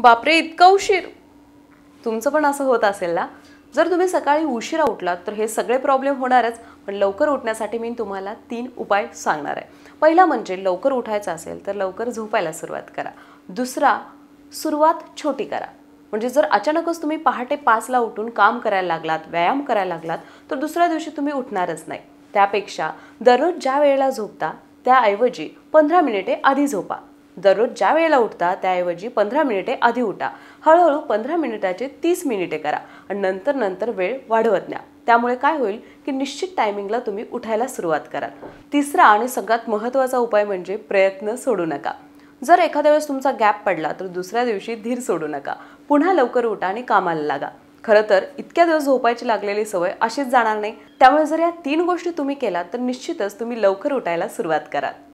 बापरे इतकं उशीर तुमचं पण असं होत असेल ना जर तुम्ही सकाळी उशिरा उठलात तर हे सगळे प्रॉब्लेम होणारच पण लवकर उठण्यासाठी मी तुम्हाला तीन उपाय सांगणार आहे पहिला म्हणजे लवकर उठायचं असेल तर लवकर झोपायला सुरुवात करा दुसरा सुरुवात छोटी करा म्हणजे जर अचानकच तुम्ही पहाटे पाचला उठून काम करायला लागलात व्यायाम करायला लागलात तर दुसऱ्या दिवशी तुम्ही उठणारच नाही त्यापेक्षा दररोज ज्या वेळेला झोपता त्याऐवजी पंधरा मिनिटे आधी झोपा दररोज ज्या वेळेला उठता त्याऐवजी पंधरा मिनिटे आधी उठा हळूहळू पंधरा मिनिटाचे तीस मिनिटे करा आणि नंतर नंतर वेळ वाढवत न्या त्यामुळे काय होईल की निश्चित टायमिंगला तुम्ही उठायला सुरुवात कराल तिसरा आणि सगळ्यात महत्त्वाचा उपाय म्हणजे प्रयत्न सोडू नका जर एखाद्या वेळेस तुमचा गॅप पडला तर दुसऱ्या दिवशी धीर सोडू नका पुन्हा लवकर उठा आणि कामाला लागा खरं तर इतक्या दिवस झोपायची लागलेली सवय अशीच जाणार नाही त्यामुळे जर या तीन गोष्टी तुम्ही केलात तर निश्चितच तुम्ही लवकर उठायला सुरुवात कराल